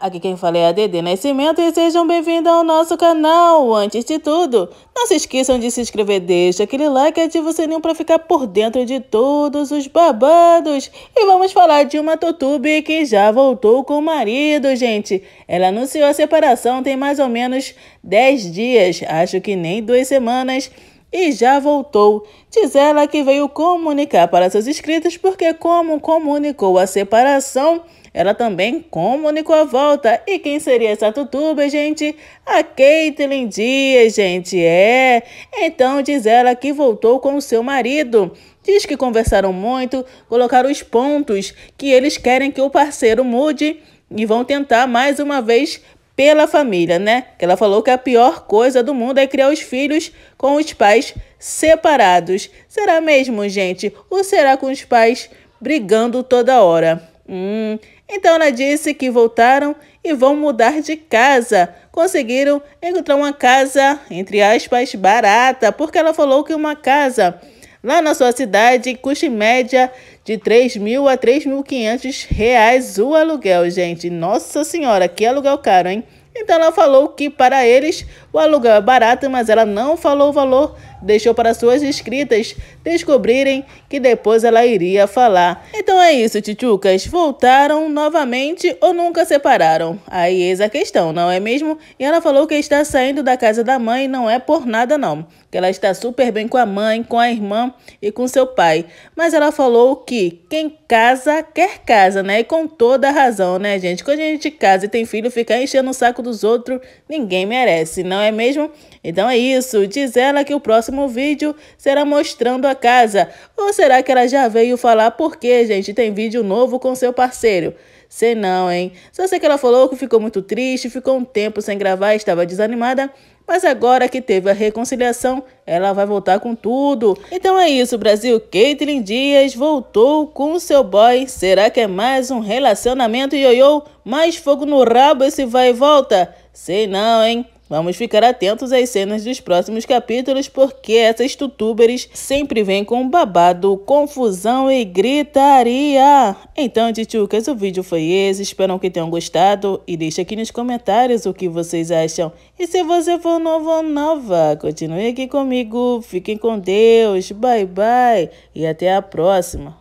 aqui quem fala é a Dede Nascimento e sejam bem-vindos ao nosso canal. Antes de tudo, não se esqueçam de se inscrever, deixa aquele like e ativa o sininho para ficar por dentro de todos os babados. E vamos falar de uma Totube que já voltou com o marido, gente. Ela anunciou a separação tem mais ou menos 10 dias, acho que nem duas semanas e já voltou. Diz ela que veio comunicar para seus inscritos porque, como comunicou a separação, ela também comunicou a volta. E quem seria essa tutuba, gente? A Caitlyn Dias, gente, é. Então diz ela que voltou com o seu marido. Diz que conversaram muito, colocaram os pontos que eles querem que o parceiro mude e vão tentar mais uma vez pela família, né? Que ela falou que a pior coisa do mundo é criar os filhos com os pais separados. Será mesmo, gente? Ou será com os pais brigando toda hora? Hum, então ela disse que voltaram e vão mudar de casa. Conseguiram encontrar uma casa, entre aspas, barata, porque ela falou que uma casa lá na sua cidade custa em média de 3 mil a 3.500 reais o aluguel, gente. Nossa senhora, que aluguel caro, hein? Então ela falou que para eles o aluguel é barato, mas ela não falou o valor, deixou para suas inscritas descobrirem que depois ela iria falar. Então é isso, titucas, voltaram novamente ou nunca separaram? Aí eis a questão, não é mesmo? E ela falou que está saindo da casa da mãe, não é por nada não, que ela está super bem com a mãe, com a irmã e com seu pai. Mas ela falou que que quem casa quer casa, né? E com toda a razão, né, gente? Quando a gente casa e tem filho, ficar enchendo o saco dos outros, ninguém merece, não é mesmo? Então é isso. Diz ela que o próximo vídeo será mostrando a casa. Ou será que ela já veio falar por que, gente, tem vídeo novo com seu parceiro? Sei não, hein? Só sei que ela falou que ficou muito triste, ficou um tempo sem gravar, estava desanimada mas agora que teve a reconciliação, ela vai voltar com tudo. Então é isso, Brasil. Caitlyn Dias voltou com seu boy. Será que é mais um relacionamento ioiô? Mais fogo no rabo esse vai e volta? Sei não, hein? Vamos ficar atentos às cenas dos próximos capítulos, porque essas tutubers sempre vêm com babado, confusão e gritaria. Então, tchutchucas, o vídeo foi esse. Espero que tenham gostado e deixe aqui nos comentários o que vocês acham. E se você for novo ou nova, continue aqui comigo. Fiquem com Deus. Bye, bye e até a próxima.